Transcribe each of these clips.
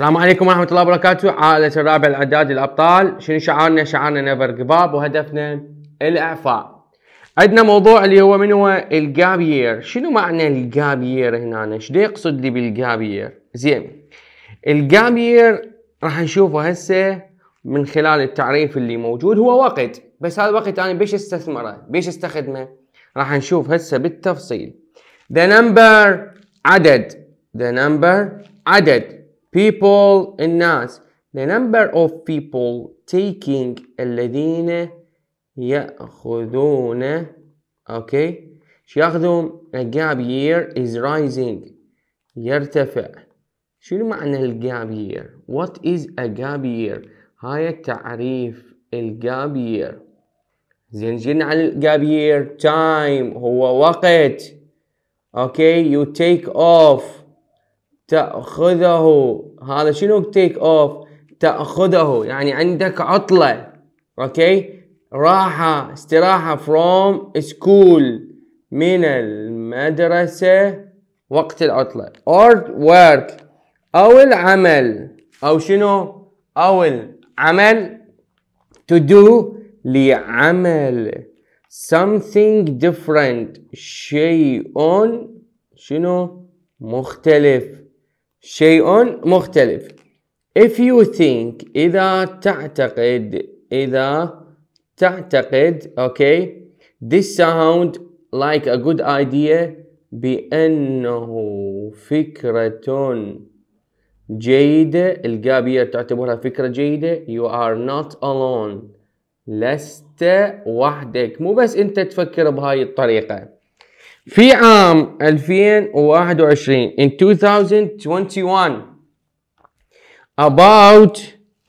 السلام عليكم ورحمة الله وبركاته عائلة الرابع العداد الأبطال شنو شعارنا؟ شعارنا نيفر قباب وهدفنا الإعفاء عندنا موضوع اللي هو من هو الجابير شنو معنى الجابير هنا شنو يقصد لي بالجابير زين الجابير راح نشوفه هسه من خلال التعريف اللي موجود هو وقت بس هذا الوقت انا بيش استثمره بيش استخدمه راح نشوف هسه بالتفصيل the number عدد the number عدد people الناس the number of people taking الذين يأخذون okay شو ياخذون a gap year is rising يرتفع شنو معنى gap year what is a gap year هاي التعريف ال gap year زين جينا على ال gap year time هو وقت اوكي okay. you take off تأخذه هذا شنو تيك اوف تأخذه يعني عندك عطلة اوكي راحة استراحة from school من المدرسة وقت العطلة or work أو العمل أو شنو أو العمل to do لعمل something different شيء شنو مختلف شيء مختلف if you think إذا تعتقد إذا تعتقد okay this sound like a good idea بأنه فكرة جيدة القابية تعتبرها فكرة جيدة you are not alone لست وحدك مو بس انت تفكر بهاي الطريقة في عام 2021 in 2021 about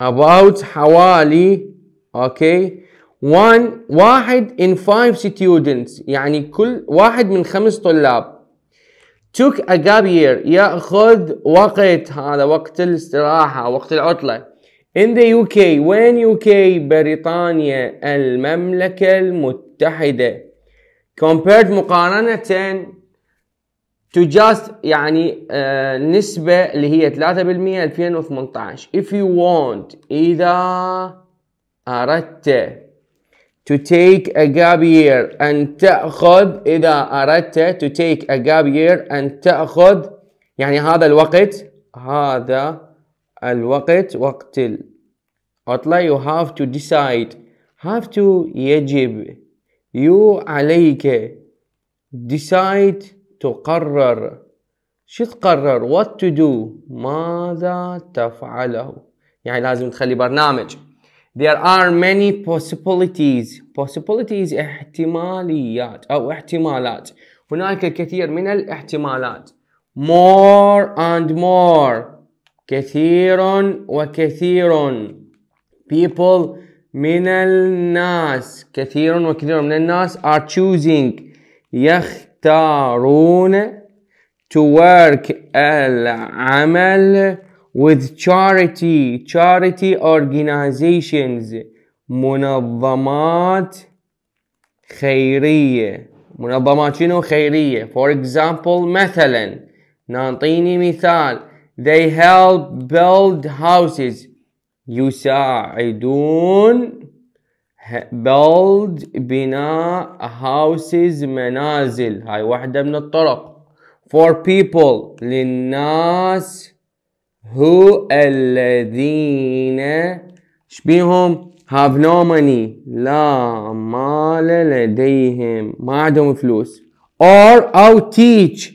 about حوالي اوكي one واحد in five students يعني كل واحد من خمس طلاب took a gap year ياخذ وقت هذا وقت الاستراحه وقت العطله in the UK وين UK بريطانيا المملكه المتحده compared مقارنة to just يعني آه، نسبة اللي هي 3% 2018 if you want إذا أردت to take a gap year أن تأخذ إذا أردت to take a gap year أن تأخذ يعني هذا الوقت هذا الوقت وقت العطلة you have to decide have to يجب يو عليك decide تقرر شو تقرر what to do ماذا تفعله يعني لازم تخلي برنامج there are many possibilities possibilities احتماليات أو احتمالات هناك الكثير من الاحتمالات more and more كثير وكثير people من الناس كثير وكثير من الناس are choosing يختارون to work العمل with charity charity organizations منظمات خيرية منظمات شنو خيرية for example مثلا نعطيني مثال they help build houses يساعدون build بناء houses منازل هاي واحدة من الطرق for people للناس who الذين شبيهم have no money لا مال لديهم ما عندهم فلوس or أو teach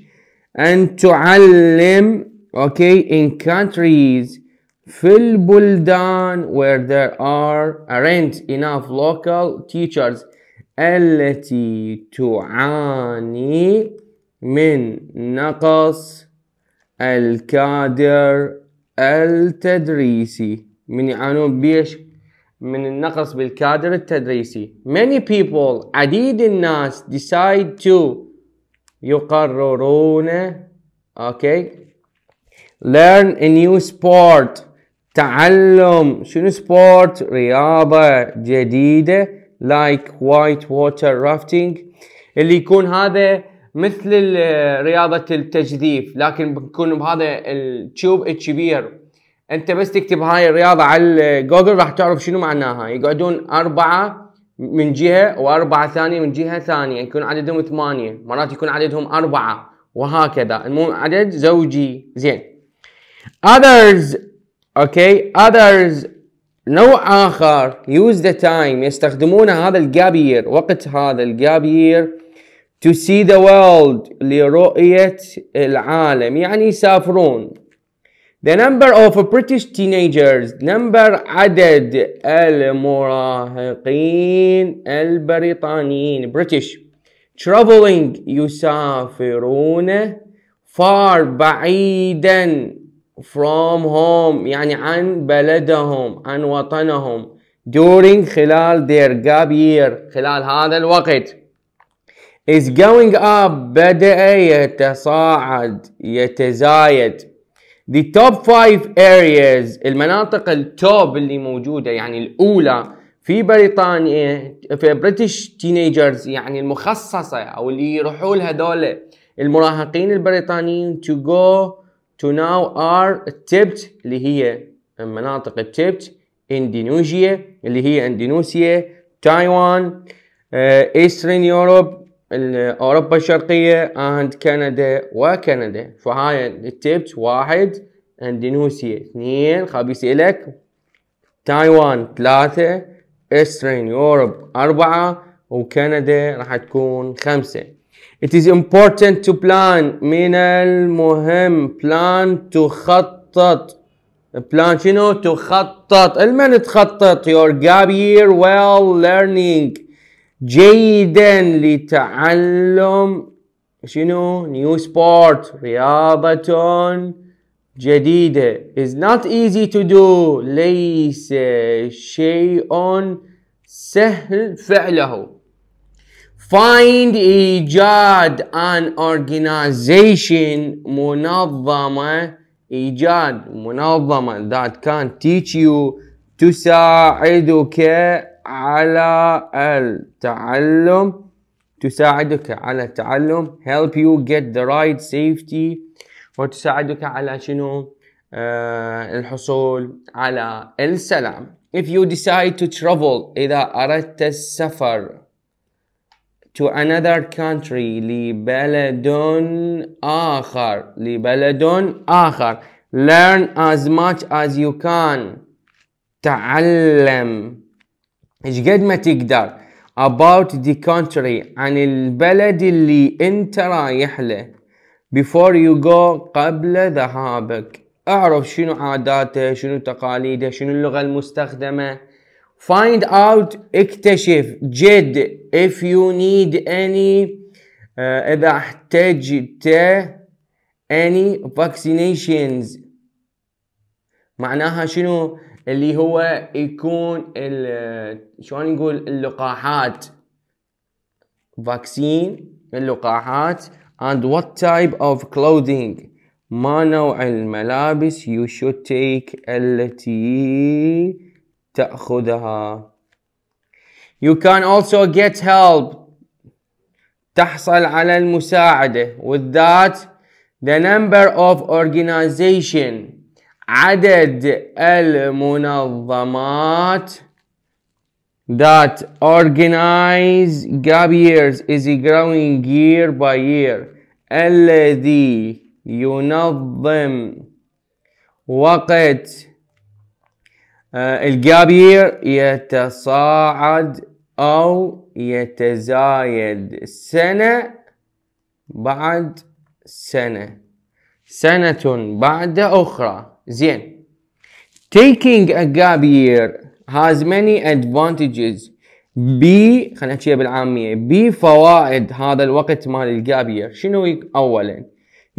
أن تعلم okay in countries fil buldan where there are aren't enough local teachers التي تعاني من نقص الكادر التدريسي من يعانون بيش من النقص بالكادر التدريسي many people عديد الناس decide to يقررون okay learn a new sport تعلم شنو سبورت رياضة جديدة لايك وايت ووتر رافتنج اللي يكون هذا مثل رياضة التجديف لكن بيكون بهذا التيوب الكبير انت بس تكتب هاي الرياضة على جوجل راح تعرف شنو معناها يقعدون أربعة من جهة وأربعة ثانية من جهة ثانية يكون عددهم ثمانية مرات يكون عددهم أربعة وهكذا المهم عدد زوجي زين others اوكي others نوع اخر use the time يستخدمون هذا الجابير وقت هذا الجابير تو to see the world لرؤية العالم يعني يسافرون The number of British teenagers number عدد المراهقين البريطانيين British traveling يسافرون far بعيدا from home يعني عن بلدهم عن وطنهم during خلال their gap year خلال هذا الوقت is going up بدأ يتصاعد يتزايد the top five areas المناطق التوب اللي موجودة يعني الأولى في بريطانيا في بريتش تينيجرز يعني المخصصة أو اللي يروحوا لها دولة المراهقين البريطانيين to go to now are tipped اللي هي مناطق التبت اندونيسيا اللي هي اندونيسيا تايوان ايسترن آه، يوروب اوروبا الشرقيه اند كندا وكندا فهاي التبت واحد اندونيسيا اثنين خابيس لك تايوان ثلاثه ايسترن يوروب اربعه وكندا راح تكون خمسه It is important to plan. من المهم plan تخطط plan شنو تخطط المن تخطط your gap year well learning جيدا لتعلم شنو new sport رياضة جديدة is not easy to do ليس شيء سهل فعله find ايجاد an organization منظمه ايجاد منظمه that can teach you تساعدك على التعلم تساعدك على التعلم help you get the right safety وتساعدك على شنو آه الحصول على السلام if you decide to travel إذا أردت السفر to another country لبلد آخر لبلد آخر learn as much as you can تعلم ايش قد ما تقدر about the country عن البلد اللي انت رايح له before you go قبل ذهابك اعرف شنو عاداته شنو تقاليده شنو اللغة المستخدمة find out اكتشف جد if you need any uh, اذا احتجت any vaccinations معناها شنو اللي هو يكون شلون نقول اللقاحات فاكسين اللقاحات and what type of clothing ما نوع الملابس you should take التي تأخذها You can also get help تحصل على المساعدة with that the number of organization عدد المنظمات that organize gap years is growing year by year الذي ينظم وقت آه، الجابير يتصاعد أو يتزايد سنة بعد سنة سنة بعد أخرى زين taking a gap year has many advantages ب خلينا نحكيها بالعامية بفوائد فوائد هذا الوقت مال الجاب year شنو أولا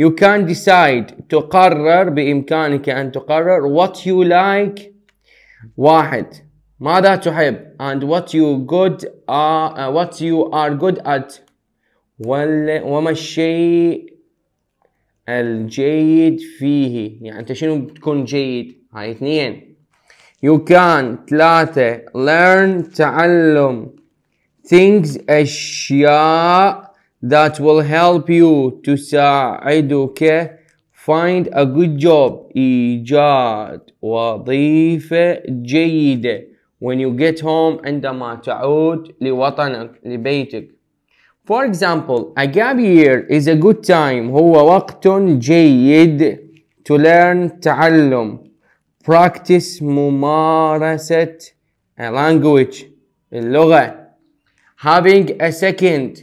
you can decide تقرر بإمكانك أن تقرر what you like واحد ماذا تحب and what you good are uh, uh, what you are good at وال, وما الشيء الجيد فيه يعني انت شنو بتكون جيد هاي اثنين you can ثلاثة learn تعلم things أشياء that will help you تساعدك Find a good job إيجاد وظيفة جيدة when you get home عندما تعود لوطنك لبيتك For example, a gap year is a good time هو وقت جيد to learn تعلم practice ممارسة a language اللغة having a second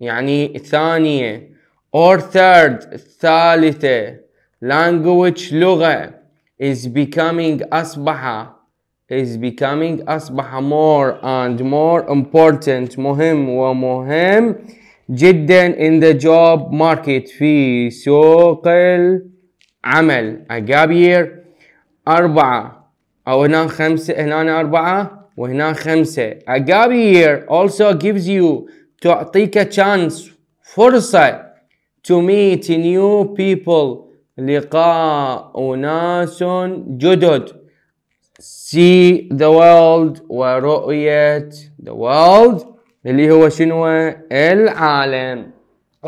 يعني ثانية or third ثالثة language لغة is becoming أصبح is becoming أصبح more and more important مهم ومهم جدا in the job market في سوق العمل a gap year أربعة أو هنا خمسة هنا أربعة وهنا خمسة a gap year also gives you تعطيك chance فرصة to meet new people لقاء ناس جدد see the world ورؤية the world اللي هو شنو العالم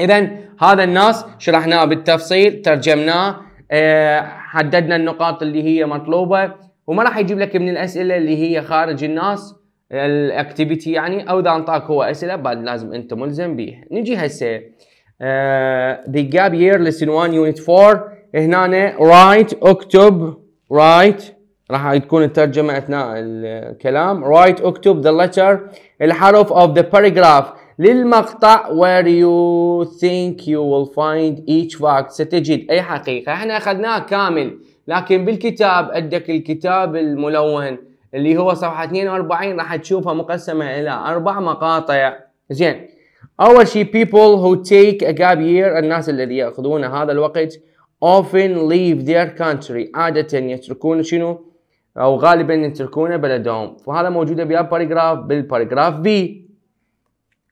اذا هذا الناس شرحناه بالتفصيل ترجمناه آه، حددنا النقاط اللي هي مطلوبة وما راح يجيب لك من الأسئلة اللي هي خارج الناس الاكتيفيتي يعني او اذا انطاك هو اسئله بعد لازم انت ملزم بيه نجي هسه uh, the gap year lesson 1 unit 4 هنا رايت اكتب رايت راح تكون الترجمه اثناء الكلام رايت اكتب ذا letter الحرف اوف ذا paragraph للمقطع where you think you will find each fact ستجد اي حقيقه احنا اخذناه كامل لكن بالكتاب عندك الكتاب الملون اللي هو صفحه 42 راح تشوفها مقسمه الى اربع مقاطع زين اول شيء people who take a gap year الناس الذي ياخذون هذا الوقت often leave their country عادة يتركون شنو أو غالبا يتركون بلدهم وهذا موجودة بها باريغراف بالباريغراف B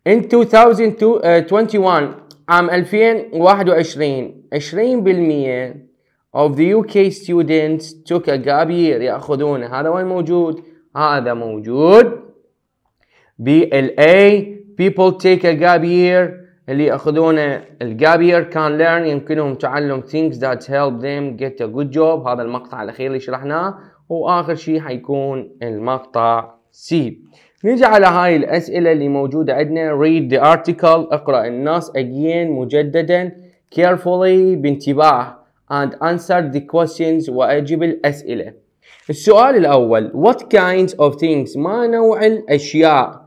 In 2021 آه، عام 2021 20% of the UK students took a gap year يأخذون هذا وين موجود؟ هذا موجود بال A people take a gap year اللي ياخذونه الجاب يير كان ليرن يمكنهم تعلم things that help them get a good job هذا المقطع الاخير اللي شرحناه واخر شيء حيكون المقطع سي نيجي على هاي الاسئله اللي موجوده عندنا read the article اقرا النص again مجددا carefully بانتباه and answer the questions واجب الاسئله السؤال الاول what kinds of things ما نوع الاشياء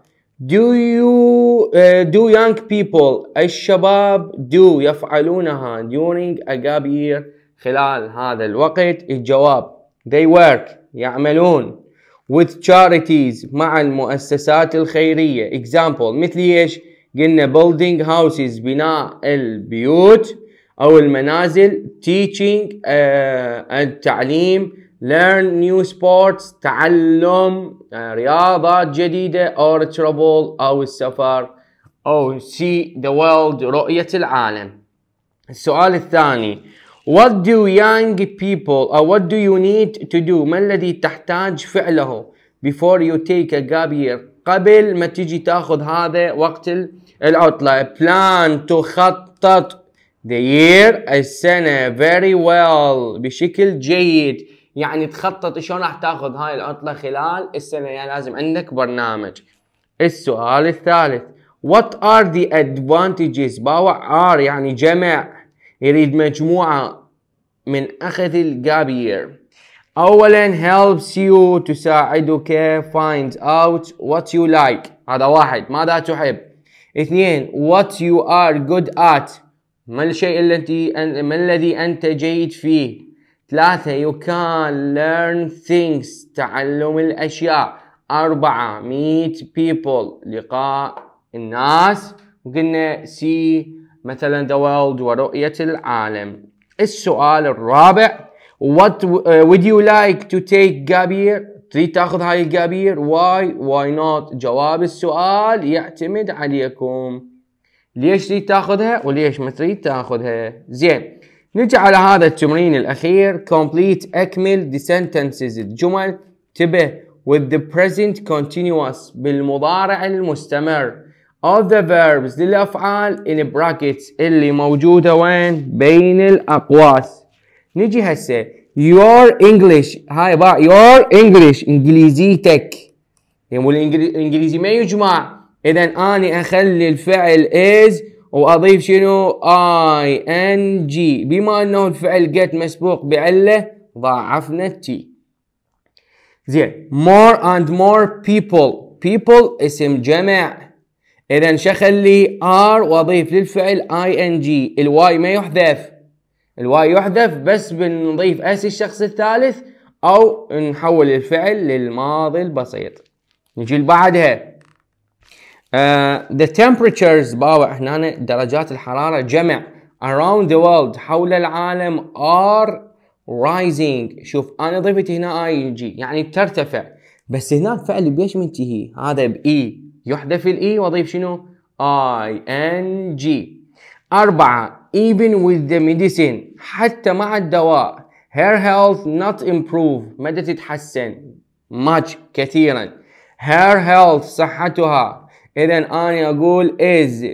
do you Uh, do young people الشباب do يفعلونها during a gap year خلال هذا الوقت الجواب they work يعملون with charities مع المؤسسات الخيرية example مثل ايش قلنا building houses بناء البيوت او المنازل teaching uh, التعليم learn new sports تعلم يعني رياضة جديدة or travel أو السفر أو oh, see the world رؤية العالم السؤال الثاني What do young people or what do you need to do ما الذي تحتاج فعله before you take a gap year قبل ما تجي تاخذ هذا وقت العطلة plan تخطط the year السنة very well بشكل جيد يعني تخطط شلون راح تاخذ هاي العطله خلال السنه يعني لازم عندك برنامج السؤال الثالث what are the advantages باوع ار يعني جمع يريد مجموعه من اخذ الجابير اولا helps you تساعدك find out what you like هذا واحد ماذا تحب اثنين what you are good at ما الشيء الذي ما الذي انت جيد فيه ثلاثة you can learn things تعلم الأشياء أربعة meet people لقاء الناس وقلنا see مثلا the world ورؤية العالم السؤال الرابع what would you like to take gabir تريد تاخذ هاي الجابير why why not جواب السؤال يعتمد عليكم ليش تريد تاخذها وليش ما تريد تاخذها زين نجي على هذا التمرين الاخير كومبليت اكمل دي sentences الجمل انتبه with the present continuous بالمضارع المستمر of the verbs للأفعال in brackets اللي موجودة وين؟ بين الأقواس نجي هسه your English هاي بقى your English إنجليزيتك يعني الإنجليزي ما يجمع إذا أنا أخلي الفعل is واضيف شنو اي ان جي بما انه الفعل get مسبوق بعله ضاعفنا التي زين more and more people people اسم جمع اذا شخلي ار واضيف للفعل اي ان جي الواي ما يحذف الواي يحذف بس بنضيف اس الشخص الثالث او نحول الفعل للماضي البسيط نجي بعدها Uh, the temperatures باوع هنا درجات الحرارة جمع around the world حول العالم are rising شوف انا ضفت هنا اي يعني ترتفع بس هناك فعل بيش منتهي هذا باي e. يحذف الاي e واضيف شنو اي ان جي أربعة even with the medicine حتى مع الدواء her health not improve ما تتحسن much كثيرا her health صحتها اذا انا اقول is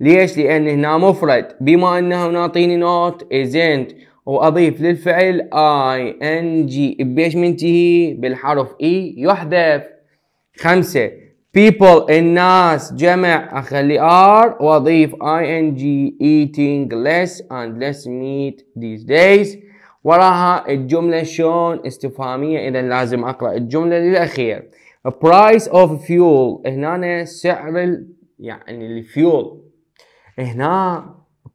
ليش لان هنا مفرد بما انه ناطيني نوت isn't واضيف للفعل اي ان جي بيش منتهي بالحرف اي e يحذف خمسة people الناس جمع اخلي ار واضيف اي ان جي eating less and less meat these days وراها الجملة شلون استفهامية اذا لازم اقرا الجملة للاخير برايس اوف فيول هنا سعر ال... يعني الفيول هنا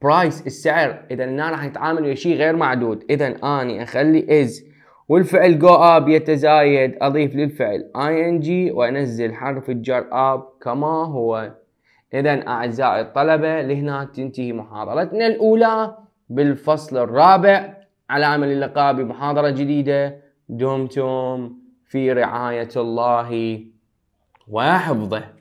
برايس السعر اذا هنا راح نتعامل ويا شيء غير معدود اذا اني اخلي از والفعل جو اب يتزايد اضيف للفعل اي ان جي وانزل حرف الجر اب كما هو اذا اعزائي الطلبه لهنا تنتهي محاضرتنا الاولى بالفصل الرابع على عمل اللقاء بمحاضره جديده دمتم في رعاية الله وحفظه